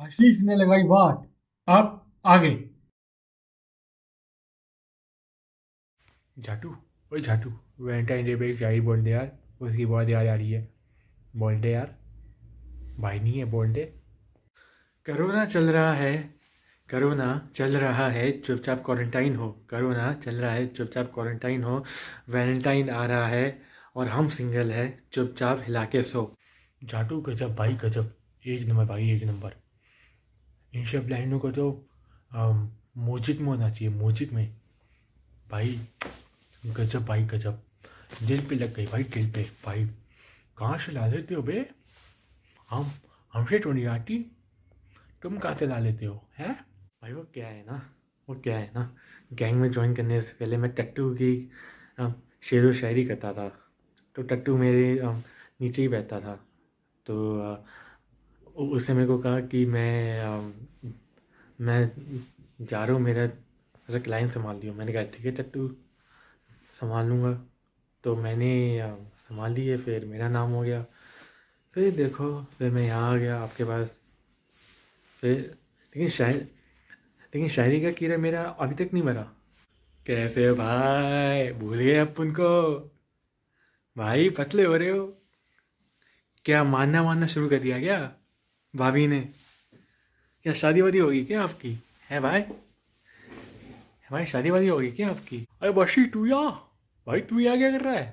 आशीष ने लगाई वाट अब आगे झाटू ओए झाटू वैलेंटाइन डे पे शायरी बोल दे यार उसकी बहुत याद आ रही है बोल दे यार भाई नहीं है बोल दे करोना चल रहा है करोना चल रहा है चुपचाप क्वारंटाइन हो करोना चल रहा है चुपचाप क्वारंटाइन हो वैलेंटाइन आ रहा है और हम सिंगल है चुपचाप हिला के सो जाटू गजब भाई गजब एक नंबर भाई एक नंबर इन सब लाइनों को तो, मोजिद में होना चाहिए मोजिद में भाई गजब भाई गजब दिल पे लग गई भाई दिल पे भाई कहाँ से ला लेते हो बे हम हमसे टोनी आटी तुम कहाँ से ला लेते हो हैं भाई वो क्या है ना वो क्या है ना गैंग में ज्वाइन करने से पहले मैं टट्टू की शेर व शायरी करता था तो टट्टू मेरे नीचे ही बैठता था तो उसने मेरे को कहा कि मैं आ, मैं जा रहा हूँ मेरा मेरा मतलब क्लाइंट संभाल लियो मैंने कहा ठीक है टट्टू संभाल लूँगा तो मैंने संभाल लिए फिर मेरा नाम हो गया फिर देखो फिर मैं यहाँ आ गया आपके पास फिर लेकिन शायर लेकिन शायरी का कीड़ा मेरा अभी तक नहीं मरा कैसे भाई भूल गए अपन को भाई पतले हो रहे हो क्या मानना मानना शुरू कर दिया क्या भाभी ने क्या शादी वादी होगी क्या आपकी है भाई है भाई शादी वादी होगी क्या आपकी अरे बशी तू या भाई तू या क्या कर रहा है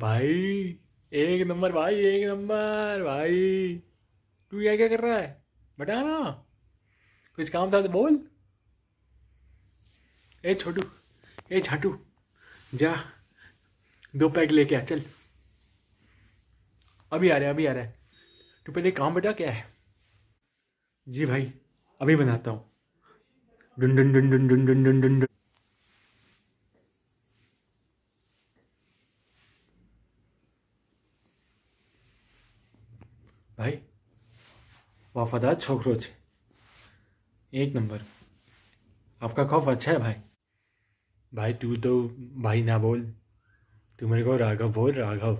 भाई एक नंबर भाई एक नंबर भाई तू या क्या कर रहा है बटा ना कुछ काम था तो बोल ए छोटू ए छाटू जा दो पैक लेके आ चल अभी आ रहे अभी आ रहे तो पहले काम बेटा क्या है जी भाई अभी बनाता हूँ डुन डुन डुन डुन डुन डुन डुन डुन डुन भाई वफादार छोकरो छे एक नंबर आपका खौफ अच्छा है भाई भाई तू तो भाई ना बोल तू मेरे को राघव बोल राघव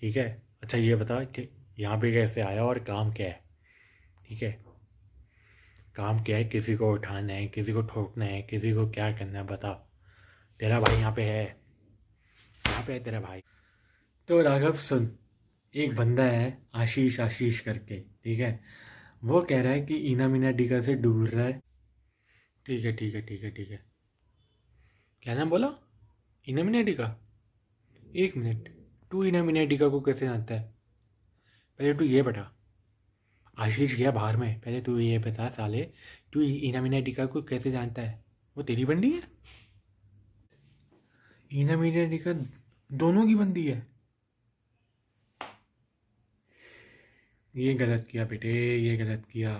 ठीक है अच्छा ये बता कि यहाँ पे कैसे आया और काम क्या है ठीक है काम क्या है किसी को उठाना है किसी को ठोकना है किसी को क्या करना है बता तेरा भाई यहाँ पे है यहाँ पे है तेरा भाई तो राघव सुन एक बंदा है आशीष आशीष करके ठीक है वो कह रहा है कि ईना मीना डीका से डूब रहा है ठीक है ठीक है ठीक है ठीक है क्या नाम बोला ईना मीना डीका एक मिनट टू ईना मीना डीका को कैसे जानता है पहले तू ये बता आशीष गया बाहर में पहले तू ये बता साले तू ईना मीना टीका को कैसे जानता है वो तेरी बंदी है ईना मीना टीका दोनों की बंदी है ये गलत किया बेटे ये गलत किया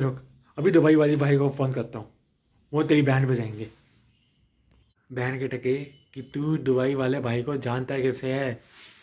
रुक अभी दुबई वाली भाई को फ़ोन करता हूँ वो तेरी बहन बजाएंगे बहन के टके कि तू दुबई वाले भाई को जानता कैसे है